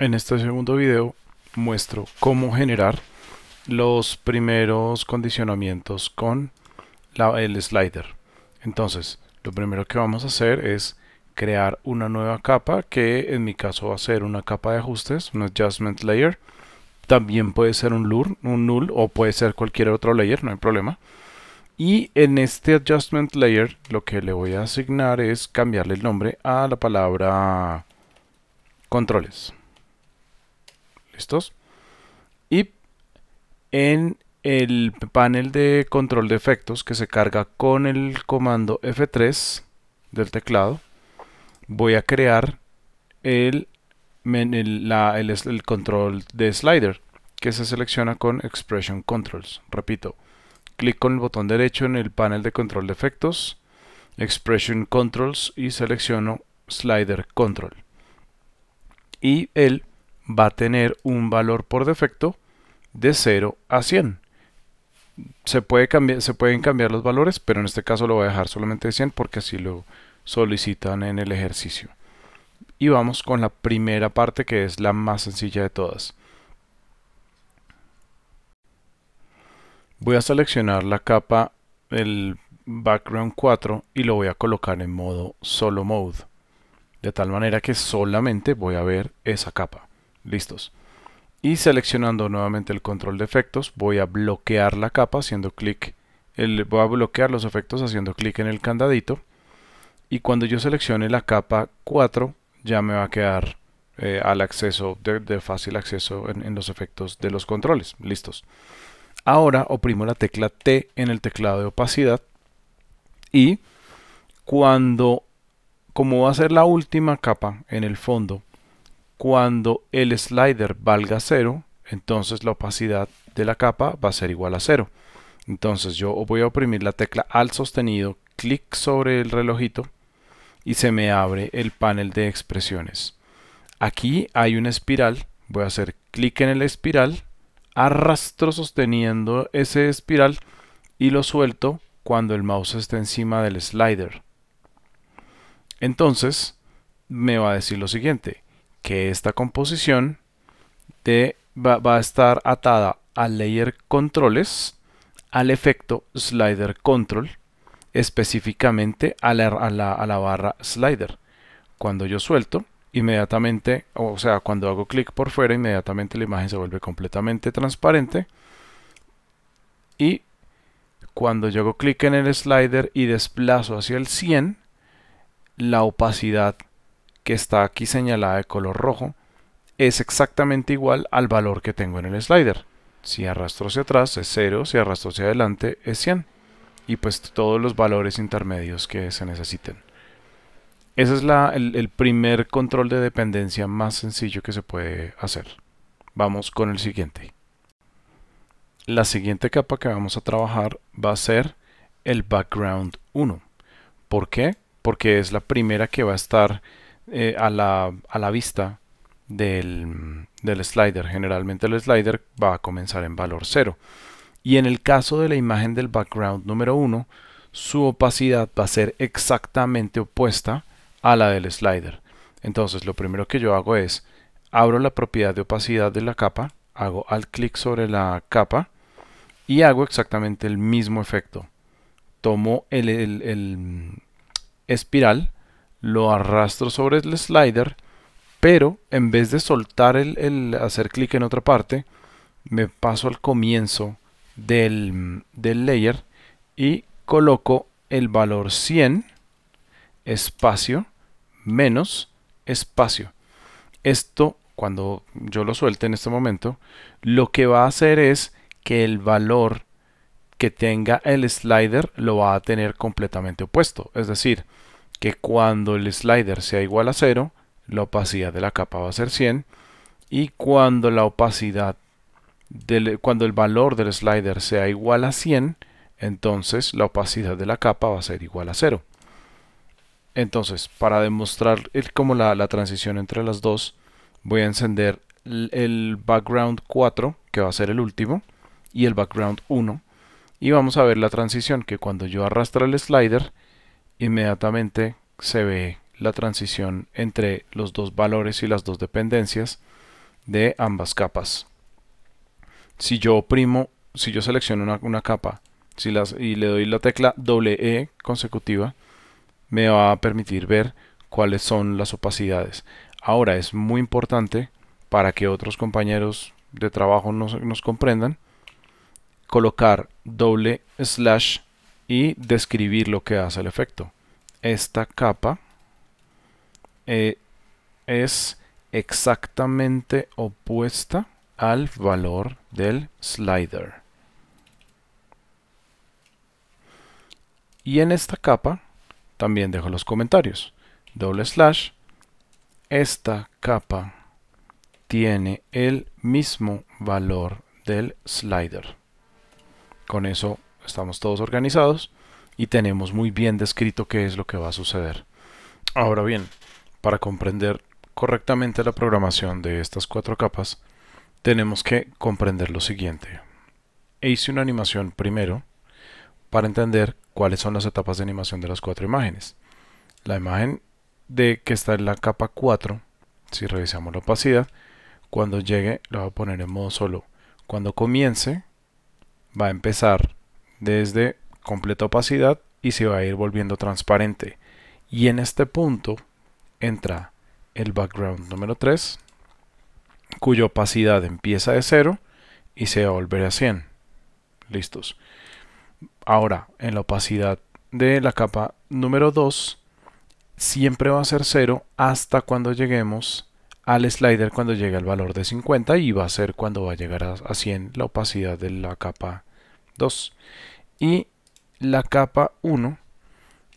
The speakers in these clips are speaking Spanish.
En este segundo video muestro cómo generar los primeros condicionamientos con la, el slider. Entonces, lo primero que vamos a hacer es crear una nueva capa que en mi caso va a ser una capa de ajustes, un adjustment layer. También puede ser un lure, un null o puede ser cualquier otro layer, no hay problema. Y en este adjustment layer lo que le voy a asignar es cambiarle el nombre a la palabra controles estos. Y en el panel de control de efectos que se carga con el comando F3 del teclado, voy a crear el, el, control de slider que se selecciona con Expression Controls. Repito, clic con el botón derecho en el panel de control de efectos, Expression Controls y selecciono Slider Control. Y el va a tener un valor por defecto de 0 a 100. Se, puede cambiar, se pueden cambiar los valores, pero en este caso lo voy a dejar solamente de 100 porque así lo solicitan en el ejercicio. Y vamos con la primera parte que es la más sencilla de todas. Voy a seleccionar la capa, el background 4 y lo voy a colocar en modo solo mode. De tal manera que solamente voy a ver esa capa. Listos. Y seleccionando nuevamente el control de efectos, voy a bloquear la capa haciendo clic. Voy a bloquear los efectos haciendo clic en el candadito. Y cuando yo seleccione la capa 4, ya me va a quedar eh, al acceso, de, fácil acceso en, en los efectos de los controles. Listos. Ahora oprimo la tecla T en el teclado de opacidad y cuando, como va a ser la última capa en el fondo, cuando el slider valga 0, entonces la opacidad de la capa va a ser igual a 0. Entonces yo voy a oprimir la tecla Alt sostenido, clic sobre el relojito y se me abre el panel de expresiones. Aquí hay una espiral, voy a hacer clic en el espiral, arrastro sosteniendo ese espiral y lo suelto cuando el mouse esté encima del slider. Entonces me va a decir lo siguiente, que esta composición va, a estar atada al layer controles, al efecto slider control, específicamente a la, a la barra slider. Cuando yo suelto, inmediatamente, o sea, cuando hago clic por fuera, inmediatamente la imagen se vuelve completamente transparente. Y cuando yo hago clic en el slider y desplazo hacia el 100, la opacidad que está aquí señalada de color rojo, es exactamente igual al valor que tengo en el slider. Si arrastro hacia atrás es 0, si arrastro hacia adelante es 100. Y pues todos los valores intermedios que se necesiten. Ese es el, el primer control de dependencia más sencillo que se puede hacer. Vamos con el siguiente. La siguiente capa que vamos a trabajar va a ser el background 1. ¿Por qué? Porque es la primera que va a estar eh, a, la, vista del, slider. Generalmente el slider va a comenzar en valor 0. Y en el caso de la imagen del background número 1, su opacidad va a ser exactamente opuesta a la del slider. Entonces lo primero que yo hago es, abro la propiedad de opacidad de la capa, hago al clic sobre la capa y hago exactamente el mismo efecto. Tomo el, el, el mm, espiral lo arrastro sobre el slider, pero en vez de soltar el, hacer clic en otra parte, me paso al comienzo del, del layer y coloco el valor 100, espacio, menos, espacio. Esto, cuando yo lo suelte en este momento, lo que va a hacer es que el valor que tenga el slider lo va a tener completamente opuesto. Es decir, que cuando el slider sea igual a 0, la opacidad de la capa va a ser 100 y cuando la opacidad cuando el valor del slider sea igual a 100, entonces la opacidad de la capa va a ser igual a 0. Entonces, para demostrar como la, transición entre las dos, voy a encender el, el background 4, que va a ser el último, y el background 1. Y vamos a ver la transición, que cuando yo arrastre el slider, inmediatamente se ve la transición entre los dos valores y las dos dependencias de ambas capas. Si yo oprimo, si yo selecciono una, capa si las, y le doy la tecla E consecutiva, me va a permitir ver cuáles son las opacidades. Ahora es muy importante para que otros compañeros de trabajo nos, nos comprendan, colocar doble slash y describir lo que hace el efecto. Esta capa eh, es exactamente opuesta al valor del slider. Y en esta capa también dejo los comentarios. Doble slash. Esta capa tiene el mismo valor del slider. Con eso estamos todos organizados y tenemos muy bien descrito qué es lo que va a suceder. Ahora bien, para comprender correctamente la programación de estas cuatro capas, tenemos que comprender lo siguiente. E hice una animación primero para entender cuáles son las etapas de animación de las cuatro imágenes. La imagen de que está en la capa 4, si revisamos la opacidad, cuando llegue la voy a poner en modo solo. Cuando comience, va a empezar desde completa opacidad y se va a ir volviendo transparente. Y en este punto entra el background número 3, cuya opacidad empieza de 0 y se va a volver a 100. Listos. Ahora, en la opacidad de la capa número 2, siempre va a ser 0 hasta cuando lleguemos al slider cuando llegue al valor de 50 y va a ser cuando va a llegar a 100 la opacidad de la capa y la capa 1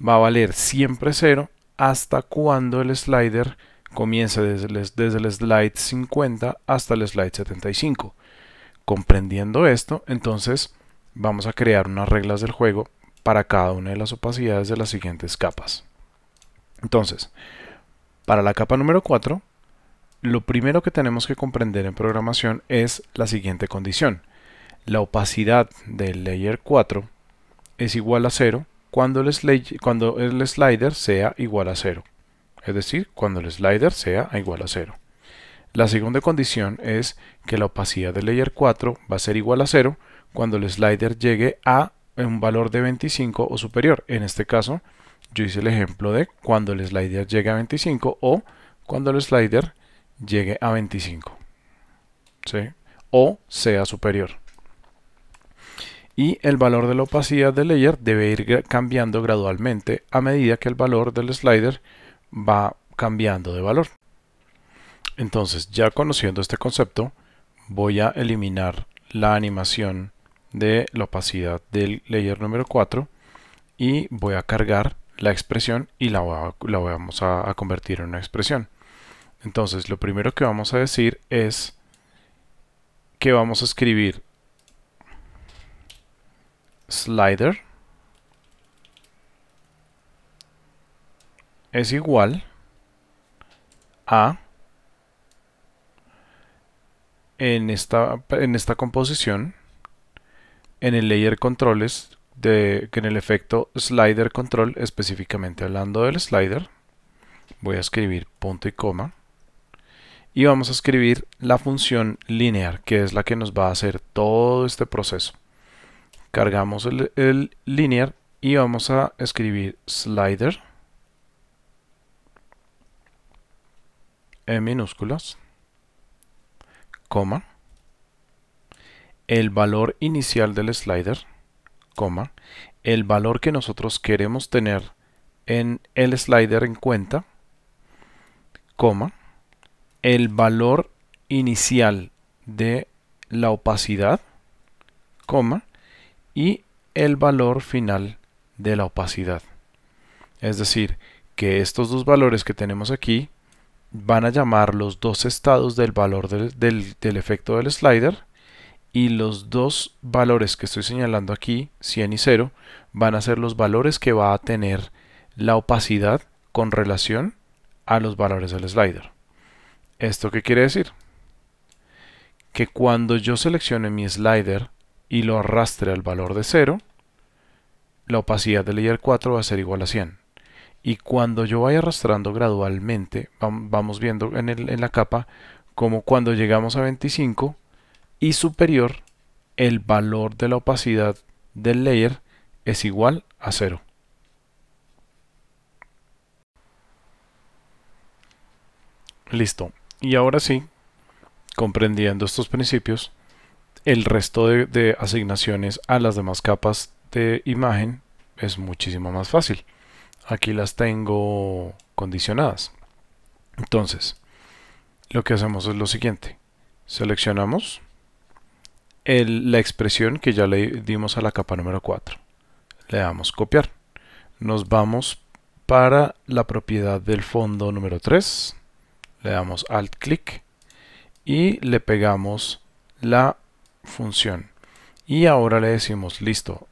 va a valer siempre 0 hasta cuando el slider comience desde desde el slide 50 hasta el slide 75. Comprendiendo esto, entonces vamos a crear unas reglas del juego para cada una de las opacidades de las siguientes capas. Entonces, para la capa número 4, lo primero que tenemos que comprender en programación es la siguiente condición la opacidad del layer 4 es igual a 0 cuando el, slider sea igual a 0. Es decir, cuando el slider sea igual a 0. La segunda condición es que la opacidad del layer 4 va a ser igual a 0 cuando el slider llegue a un valor de 25 o superior. En este caso, yo hice el ejemplo de cuando el slider llegue a 25 o cuando el slider llegue a 25. O sea superior y el valor de la opacidad del layer debe ir cambiando gradualmente a medida que el valor del slider va cambiando de valor. Entonces ya conociendo este concepto voy a eliminar la animación de la opacidad del layer número 4 y voy a cargar la expresión y la, la vamos a convertir en una expresión. Entonces lo primero que vamos a decir es que vamos a escribir slider es igual a en esta, en esta composición en el layer controles de, que en el efecto slider control específicamente hablando del slider voy a escribir punto y coma y vamos a escribir la función linear que es la que nos va a hacer todo este proceso cargamos el, linear y vamos a escribir slider en minúsculas, coma, el valor inicial del slider, coma, el valor que nosotros queremos tener en el slider en cuenta, coma, el valor inicial de la opacidad, coma, y el valor final de la opacidad. Es decir, que estos dos valores que tenemos aquí van a llamar los dos estados del valor del, efecto del slider y los dos valores que estoy señalando aquí, 100 y 0, van a ser los valores que va a tener la opacidad con relación a los valores del slider. ¿Esto qué quiere decir? Que cuando yo seleccione mi slider y lo arrastre al valor de 0, la opacidad del layer 4 va a ser igual a 100. Y cuando yo vaya arrastrando gradualmente, vamos viendo en, en la capa, como cuando llegamos a 25 y superior, el valor de la opacidad del layer es igual a 0. Listo. Y ahora sí, comprendiendo estos principios, el resto de, asignaciones a las demás capas de imagen es muchísimo más fácil. Aquí las tengo condicionadas. Entonces, lo que hacemos es lo siguiente. Seleccionamos la expresión que ya le dimos a la capa número 4. Le damos copiar. Nos vamos para la propiedad del fondo número 3. Le damos alt clic y le pegamos la función. Y ahora le decimos, listo,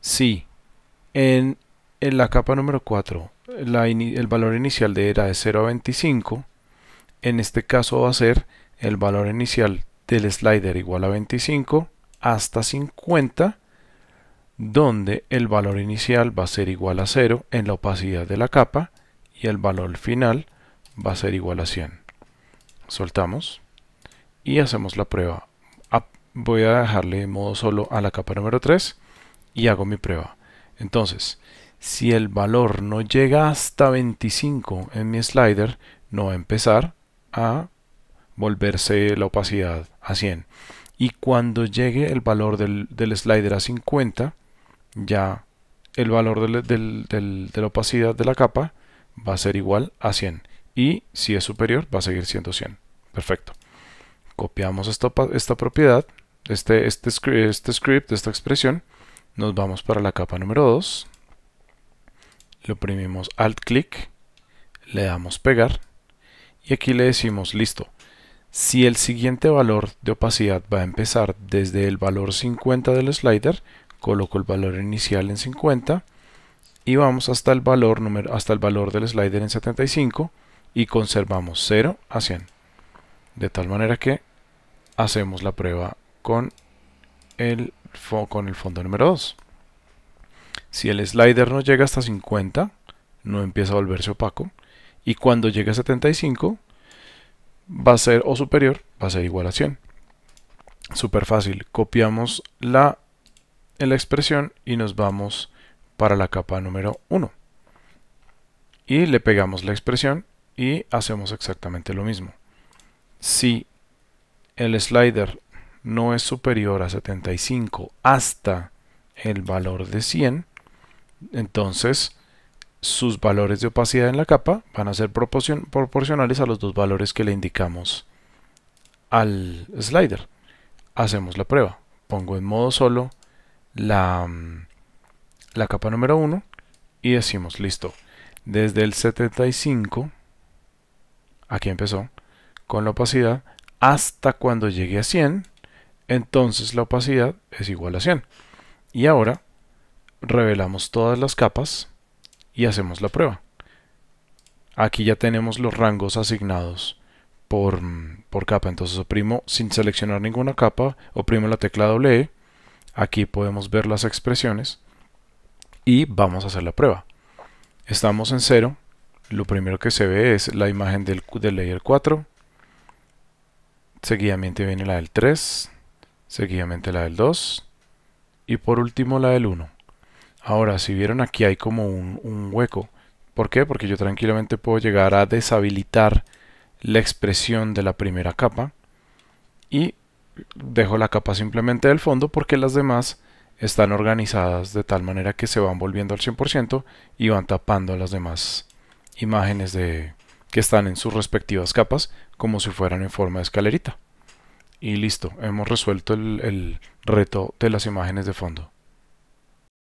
si en, la capa número 4 el valor inicial de era de 0 a 25, en este caso va a ser el valor inicial del slider igual a 25 hasta 50, donde el valor inicial va a ser igual a 0 en la opacidad de la capa y el valor final va a ser igual a 100. Soltamos y hacemos la prueba voy a dejarle modo solo a la capa número 3 y hago mi prueba. Entonces, si el valor no llega hasta 25 en mi slider, no va a empezar a volverse la opacidad a 100. Y cuando llegue el valor del, slider a 50, ya el valor de la opacidad de la capa va a ser igual a 100. Y si es superior, va a seguir siendo 100. Perfecto. Copiamos esta propiedad, este, este, este, script, esta expresión, nos vamos para la capa número 2, lo oprimimos alt clic, le damos pegar y aquí le decimos listo. Si el siguiente valor de opacidad va a empezar desde el valor 50 del slider, coloco el valor inicial en 50 y vamos hasta el valor, número, hasta el valor del slider en 75 y conservamos 0 a 100. De tal manera que hacemos la prueba con el, con el fondo número 2. Si el slider no llega hasta 50, no empieza a volverse opaco. Y cuando llegue a 75, va a ser o superior, va a ser igual a 100. Súper fácil. Copiamos la, la expresión y nos vamos para la capa número 1. Y le pegamos la expresión y hacemos exactamente lo mismo. Si el slider no es superior a 75 hasta el valor de 100, entonces sus valores de opacidad en la capa van a ser proporcionales a los dos valores que le indicamos al slider. Hacemos la prueba. Pongo en modo solo la, la capa número 1 y decimos, listo, desde el 75, aquí empezó, con la opacidad, hasta cuando llegue a 100, entonces la opacidad es igual a 100. Y ahora revelamos todas las capas y hacemos la prueba. Aquí ya tenemos los rangos asignados por, capa, entonces oprimo sin seleccionar ninguna capa, oprimo la tecla Doble. E. aquí podemos ver las expresiones y vamos a hacer la prueba. Estamos en 0, lo primero que se ve es la imagen del, del e layer 4, seguidamente viene la del 3, seguidamente la del 2 y por último la del 1. Ahora, si vieron aquí hay como un, hueco. ¿Por qué? Porque yo tranquilamente puedo llegar a deshabilitar la expresión de la primera capa y dejo la capa simplemente del fondo porque las demás están organizadas de tal manera que se van volviendo al 100% y van tapando las demás imágenes de, que están en sus respectivas capas como si fueran en forma de escalerita. Y listo, hemos resuelto el, el reto de las imágenes de fondo.